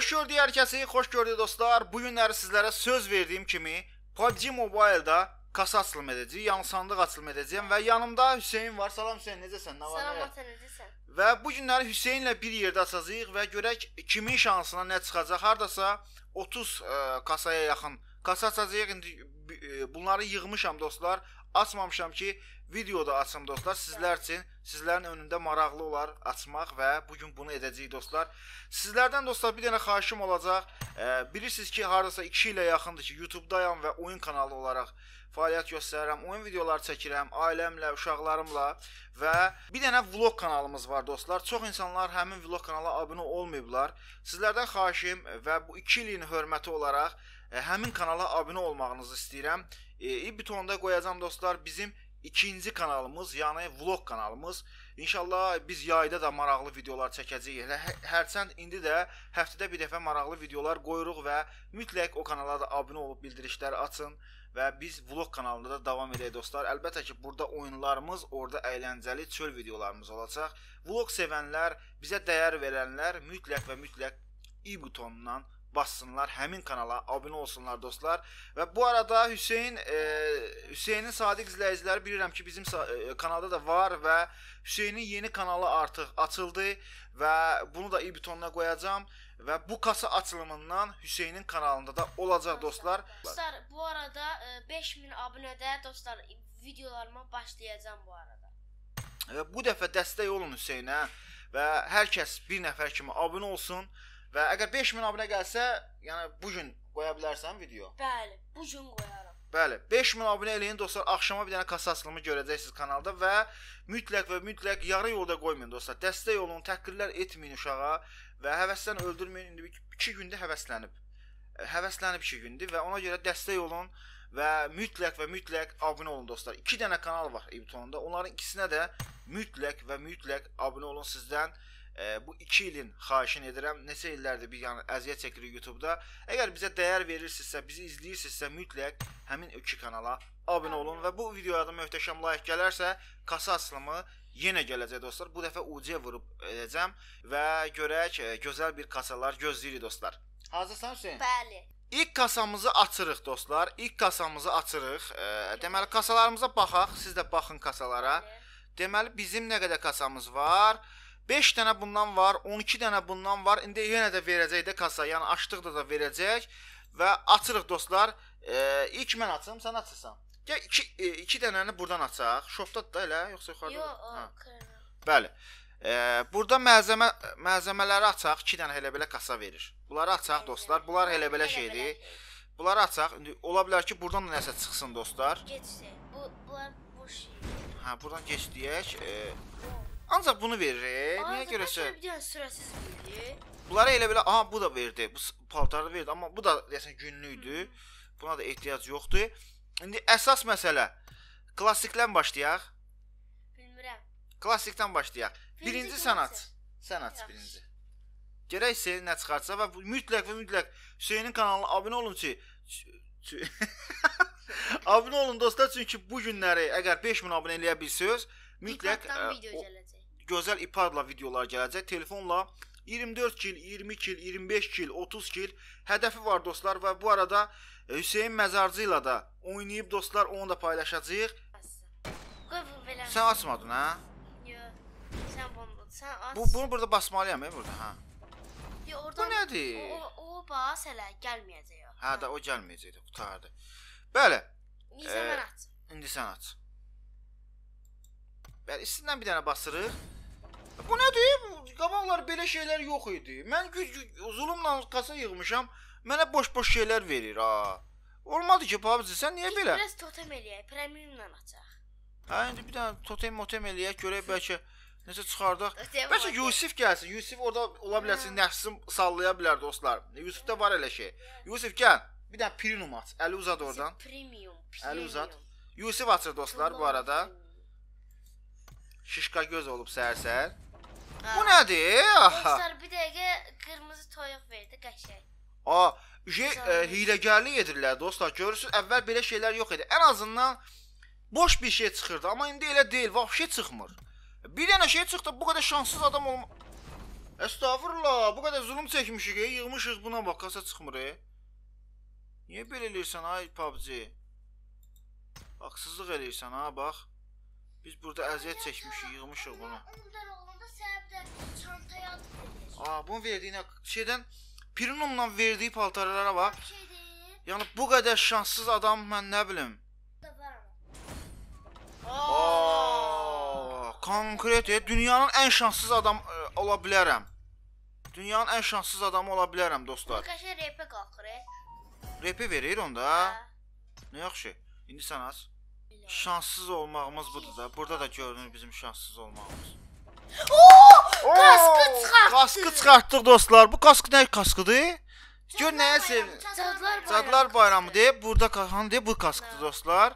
Xoş gördük hər kəsi, xoş gördük dostlar. Bu günləri sizlərə söz verdiyim kimi PUBG Mobile-da kasa açılım edəcəyik, yəni sandıq açılım edəcəyəm və yanımda Hüseyn var. Salam Hüseyn, necəsən? Nə var? Salam, necəsən? Və bu günləri Hüseynlə bir yerdə açacağıq və görək kimin şansına nə çıxacaq. Hardasa 30 ə, e, kasaya yaxın kasa açacağıq. İndi ə, e, bunları yığmışam dostlar açmamışam ki, videoda açım dostlar. Sizlər üçün, sizlərin önündə maraqlı olar açmaq və bu gün bunu edəcəyik dostlar. Sizlərdən dostlar bir dənə xahişim olacaq. E, bilirsiniz ki, hardasa 2 ilə yaxındır ki, YouTube-dayam və oyun kanalı olaraq fəaliyyət göstərirəm, oyun videoları çəkirəm, ailəmlə, uşaqlarımla və bir dənə vlog kanalımız var dostlar. Çox insanlar həmin vlog kanala abunə olmayıblar. Sizlərdən xahişim və bu 2 ilin hörməti olaraq e, həmin kanala abunə olmağınızı istəyirəm. E, İ e, butonda qoyacağam dostlar bizim ikinci kanalımız, yəni vlog kanalımız. İnşallah biz yayda da maraqlı videolar çəkəcəyik. Hə, hə, Hərçənd indi də həftədə bir dəfə maraqlı videolar qoyuruq və mütləq o kanala da abunə olub bildirişləri açın və biz vlog kanalında da davam edək dostlar. Əlbəttə ki, burada oyunlarımız, orada əyləncəli çöl videolarımız olacaq. Vlog sevənlər, bizə dəyər verənlər mütləq və mütləq i butonundan bassınlar, həmin kanala abunə olsunlar dostlar. Və bu arada Hüseyn e, Hüseynin sadiq izləyiciləri bilirəm ki, bizim e, kanalda da var və Hüseynin yeni kanalı artıq açıldı və bunu da i butonuna qoyacağam və bu kasa açılımından Hüseynin kanalında da olacaq dostlar. Dostlar, bu arada 5000 e, abunədə dostlar videolarıma başlayacağam bu arada. Və e, bu dəfə dəstək olun Hüseynə və hər kəs bir nəfər kimi abunə olsun. Və əgər 5000 abunə gəlsə, yəni bu gün qoya bilərsən video. Bəli, bu gün qoyaram. Bəli, 5000 abunə eləyin dostlar. Axşama bir dənə kassa açılımı görəcəksiniz kanalda və mütləq və mütləq yarı yolda qoymayın dostlar. Dəstək olun, təhqirlər etməyin uşağa və həvəsdən öldürməyin. İndi 2 gündə həvəslənib. Həvəslənib 2 gündür və ona görə dəstək olun və mütləq və mütləq abunə olun dostlar. 2 dənə kanal var İbtonda. Onların ikisinə də mütləq və mütləq abunə olun sizdən e, bu iki ilin xahişini edirəm. Neçə illərdir bir yəni əziyyət çəkirik YouTube-da. Əgər bizə dəyər verirsinizsə, bizi izləyirsinizsə mütləq həmin iki kanala abunə olun və bu videoya da möhtəşəm layiq gələrsə, kasa açılımı yenə gələcək dostlar. Bu dəfə UC vurub edəcəm və görək e, gözəl bir kasalar gözləyirik dostlar. Hazırsan Hüseyn? Bəli. İlk kasamızı açırıq dostlar. İlk kasamızı açırıq. E, deməli kasalarımıza baxaq. Siz də baxın kasalara. Deməli bizim nə qədər kasamız var? E, 5 dənə bundan var, 12 dənə bundan var. İndi yenə də verəcək də kassa, yəni açdıqda da verəcək və açırıq dostlar. E, ilk mən açım, sən açırsan. Gəl 2 2 e, dənəni burdan açaq. Şoftda da elə, yoxsa yuxarıda? Yox, hə. Bəli. E, burada məzəmə məzəmələri açaq, 2 dənə elə belə kassa verir. Bunları açaq dostlar. Bunlar elə belə şeydir. Bunları açaq. İndi ola bilər ki, burdan da nəsə çıxsın dostlar. Keçsin. Bu bunlar boş. Hə, buradan keç deyək. E, Ancaq bunu verir. Niyə görəsə? Bir dənə sürəsiz verir. Bunlara elə belə aha bu da verdi. Bu paltarı verdi, amma bu da deyəsən günlükdür. Buna da ehtiyac yoxdur. İndi əsas məsələ klassikdən başlayaq. Bilmirəm. Klassikdən başlayaq. Birinci, birinci sənət. Sənət birinci. Gərək Hüseyn nə çıxarsa və mütləq və mütləq Hüseynin kanalına abunə olun ki Abunə olun dostlar, çünki bu günləri əgər 5000 abunə eləyə bilsəz, mütləq ə, e, video gələcək gözəl iPad-la videolar gələcək. Telefonla 24 kil, 20 kil, 25 kil, 30 kil hədəfi var dostlar və bu arada e, Hüseyn Məzarcı ilə də oynayıb dostlar, onu da paylaşacağıq. Sən açmadın ha? Hə? Yox. Sən bunu sən aç. Bu bunu burada basmalıyam e burada ha. Yox, oradan. Bu nədir? O, o, o bas hələ gəlməyəcək. Hə, hə də o gəlməyəcəkdi, qutardı. Bəli. İndi e, mən aç. İndi sən aç. Bəli, istindən bir dənə basırıq. Bu nədir? Qabaqlar belə şeylər yox idi. Mən zulmla kasa yığmışam. Mənə boş-boş şeylər verir ha. Olmadı ki, PUBG, sən niyə belə? Biraz totem eləyək, premiumla açaq. Hə, indi bir dənə totem motem eləyək, görək bəlkə necə çıxardaq. Bəlkə Yusif gəlsin. Yusif orada ola bilərsin, nəfsim sallaya bilər dostlar. Yusifdə var elə şey. Yusif gəl. Bir dənə premium aç. Əli uzat oradan. Premium. Əli uzat. Yusif açır dostlar bu arada. Şişka göz olub səhər-səhər. Bu nədir? Dostlar, bir dəqiqə qırmızı toyuq verdi qəşəng. A, şey, e, hiləgərlik edirlər dostlar. Görürsüz, əvvəl belə şeylər yox idi. Ən azından boş bir şey çıxırdı, amma indi elə deyil, vəhşi şey çıxmır. Bir dənə şey çıxdı, bu qədər şanssız adam olma. Əstəğfurullah, bu qədər zulm çəkmişik, e, yığmışıq buna bax, kasa çıxmır. E. Niyə belə eləyirsən ay PUBG? Haqsızlıq eləyirsən ha, bax. Biz burada əziyyət çəkmişik, yığmışıq bunu səbəblə çantaya ad verir. Aa, bunun verdiyinə şeydən Pirinondan verdiyi paltarlara bax. Yəni bu qədər şanssız adam mən nə bilim. Aa, konkret dünyanın ən şanssız adam ə, e, ola bilərəm. Dünyanın ən şanssız adamı ola bilərəm dostlar. Qəşə repə qalxır. Repə verir onda. Nə yaxşı. İndi sən az. Şanssız olmağımız budur da. Burada da görünür bizim şanssız olmağımız. Oo! Kaskı çıxartdı. Kaskı çıxartdıq dostlar. Bu kask nə kaskıdır? Gör nəyə sevinir. Cadlar bayramı deyib, burada qaxan deyib bu kaskdır dostlar.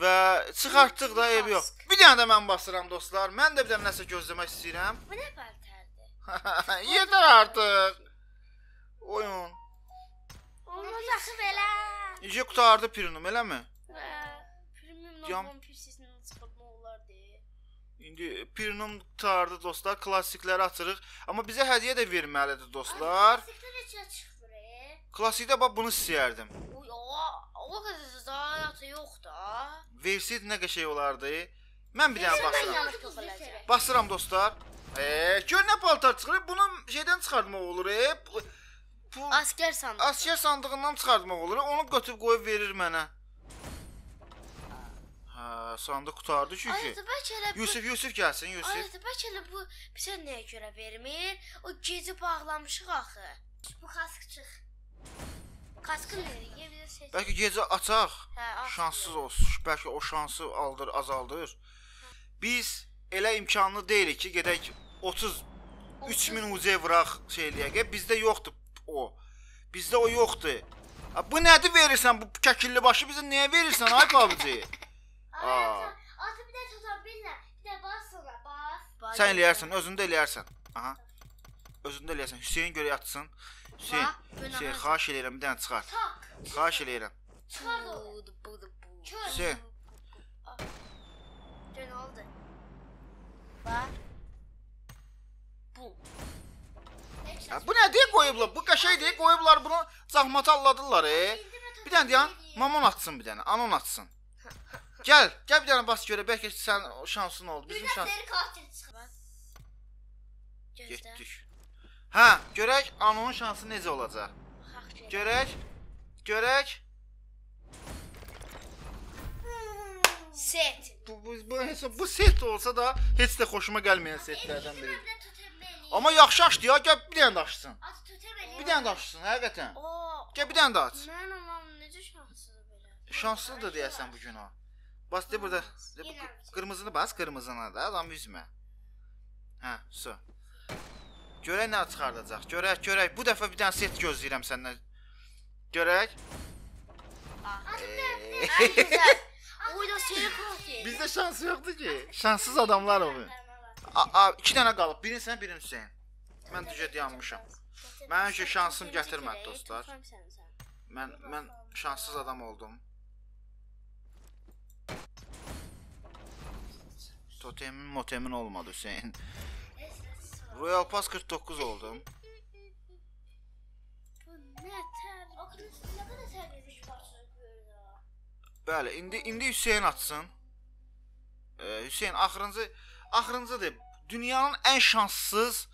Və çıxartdıq da ev yox. Bir dənə də mən basıram dostlar. Mən də bir dənə nəsə gözləmək istəyirəm. Bu nə paltardır? Yeter artıq. Oyun. Olmaz axı belə. Necə qutardı pirinum, eləmi? Hə. Pirinum normal pis. İndi Pirnum qutardı dostlar, klassikləri açırıq. Amma bizə hədiyyə də verməlidir dostlar. Klassikdə neçə çıxmır? Klassikdə bax bunu istəyərdim. O qədər zəyatı yox da. Versid nə qəşəng olardı. Mən bir dənə basıram. Basıram dostlar. E, gör nə paltar çıxır. Bunu şeydən çıxartmaq olur. E, bu Asker sandığı. Asker sandığından çıxartmaq olur. Onu götürüb qoyub verir mənə. Hə, sanda qutardı çünki. Bu... Yusif, Yusif gəlsin, Yusif. Ayda bəlkə elə bu bizə nəyə görə vermir? O gecə bağlamışıq axı. Bu kask çıx. Kaskın nəyə bizə seç. Bəlkə gecə açaq. Hə, şanssız olsun. Bəlkə o şansı aldır, azaldır. Hə. Biz elə imkanlı deyilik ki, gedək 30 3000 UC vuraq şey eləyək. Bizdə yoxdur o. Bizdə o yoxdur. Bu nədir verirsən bu kəkilli başı bizə niyə verirsən ay babucu? Ha. Atı bir də tutan bilirəm. Bir də bas ona, bas. Sən eləyərsən, özündə eləyərsən. Aha. Özündə eləyərsən. Hüseyn görə yatsın. Hüseyn, Va, Hüseyn xahiş eləyirəm bir dənə çıxar. Tak. Xahiş eləyirəm. Çıxar da onu. Hüseyn. Ah. Dön oldu. Bax. Bu. Ya, bu nə deyə qoyublar? Bu qəşəng deyə qoyublar bunu. Zahmata alladılar, e. Bir dənə deyən, mamon atsın bir dənə, anon atsın. Gəl, gəl bir dənə bas görə, bəlkə sən şansın oldu. Bizim şans. Seri katil çıxmaz. Getdik. Hə, görək Anonun şansı necə olacaq. Görək. Görək. Set. Bu bu, bu, bu set olsa da heç də xoşuma gəlməyən setlərdən biridir. Amma yaxşı açdı ya, gəl bir dənə də açsın. Bir dənə də açsın, həqiqətən. Gəl bir dənə də aç. Mən anam necə şanslıdır belə. Şanslıdır deyəsən bu gün ha. Bas de burada. De bu kırmızını bas kırmızına da adam yüzme ha su. Görək nə çıxardacaq. Görək, görək. Bu dəfə bir dənə set gözləyirəm səndən. Görək. Ah. En güzel. Orada Bizdə şans yoxdur ki. Şanssız adamlar o. A, a, iki dənə qalıb. Birin sən, birin Hüseyn. Mən düzə dayanmışam. Mənim ki şansım gətirmədi dostlar. Mən mən şanssız adam oldum. Totemin motemin olmadı Hüseyin. Royal Pass 49 oldum. Böyle, indi indi Hüseyin atsın. Ee, ahırınızı ahırınızı de Dünyanın en şanssız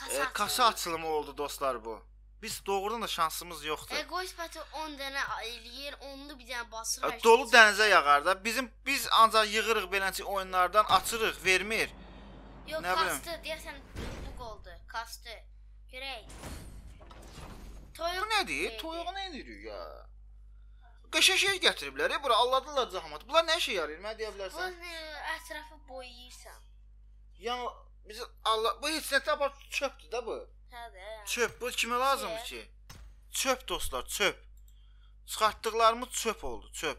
kasa, e, kasa açılımı oldu dostlar bu. Biz doğrudan da şansımız yoxdur. Ego isbatı 10 dənə eləyir, onlu bir dənə basır. E, Ə, dolu şey. dənizə yağar da. Bizim biz ancaq yığırıq beləncə oyunlardan, açırıq, vermir. Yox, nə kastı, deyəsən bu oldu. Kastı. Görək. Toyuq. Bu nədir? Toyuğu nə edirik ya? Qəşəng şey gətiriblər, e, bura alladırlar zəhmət. Bunlar nə işə yarayır? Mənə deyə bilərsən? Bu e, ətrafı boyayırsan. Yəni biz Allah bu heç nə tapar çöpdür də bu. Hə də. Çöp bu kimə lazımdır ki? Çöp dostlar, çöp. Çıxartdıqlarımız çöp oldu, çöp.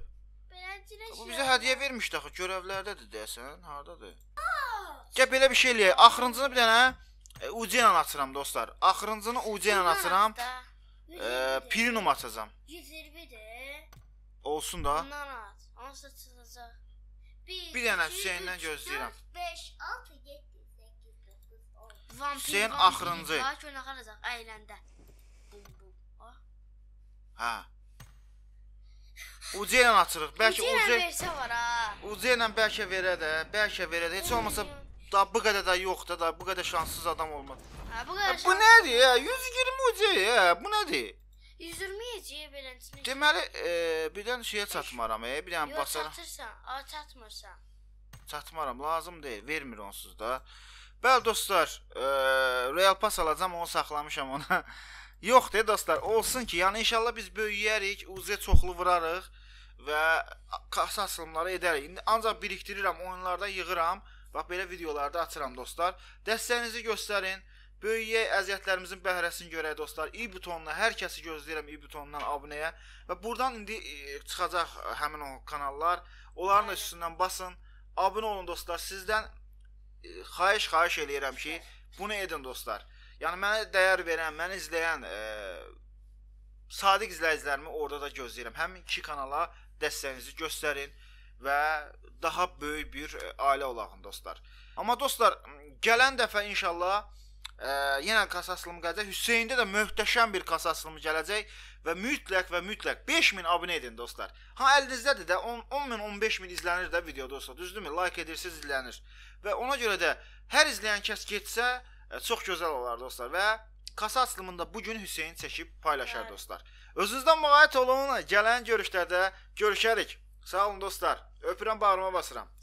Belə girəş. Bu bizə hədiyyə vermişdi axı, görevlərdədir deyəsən, hardadır? Gəl belə bir şey eləyək. Axırıncını bir dənə e, UC ilə açıram dostlar. Axırıncını UC ilə açıram. E, Pirinum açacağam. 120-dir. Olsun da. Ondan at. Onsuz çıxacaq. Bir, bir dənə Hüseyndən gözləyirəm. 5 6 7 Vampir, Hüseyn vampir, axırıncı. Bax, oynaxaracaq əyləndə. Bum bum. Ah. Hə. Ucu ilə açırıq. Bəlkə ucu. Ucu versə var ha. Ucu ilə bəlkə verə də, bəlkə verə də. Heç olmasa da bu qədər də yoxdur da, bu qədər şanssız adam olmaz. Hə, bu qədər. Şans... Bu nədir ya? 120 ucu ya. Bu nədir? 120 yəcəyə beləncini. Deməli, e, birdən şeyə çatmaram, e, bir dənə basara. Yox, çatırsan, a çatmırsan. Çatmaram, lazım deyil, vermir onsuz da. Bəli dostlar, e, real pas alacam, onu saxlamışam ona. Yox deyə dostlar, olsun ki, yəni inşallah biz böyüyərik, UZ çoxlu vurarıq və kassa açılımları edərik. İndi ancaq birikdirirəm, oyunlarda yığıram. Bax belə videolarda açıram dostlar. Dəstəyinizi göstərin. Böyüyək, əziyyətlərimizin bəhrəsini görək dostlar. İ butonuna hər kəsi gözləyirəm İ butonundan abunəyə və burdan indi e, çıxacaq həmin o kanallar. Onların üstündən basın. Abunə olun dostlar. Sizdən xahiş xahiş eləyirəm ki, bunu edin dostlar. Yəni mənə dəyər verən, məni izləyən e, sadiq izləyicilərimi orada da gözləyirəm. Həmin iki kanala dəstəyinizi göstərin və daha böyük bir e, ailə olağın dostlar. Amma dostlar, gələn dəfə inşallah Ə, yenə kasaslım gələcək. Hüseyndə də möhtəşəm bir kasaslım gələcək və mütləq və mütləq 5000 abunə edin dostlar. Ha əlinizdədir də 10 10000 15000 izlənir də video dostlar. Düzdürmü? Like edirsiniz, izlənir. Və ona görə də hər izləyən kəs getsə ə, çox gözəl olar dostlar və kasaslımını da bu gün Hüseyn çəkib paylaşar Bəli. dostlar. Özünüzdən müğayət olun. Gələn görüşlərdə görüşərik. Sağ olun dostlar. Öpürəm, bağrıma basıram.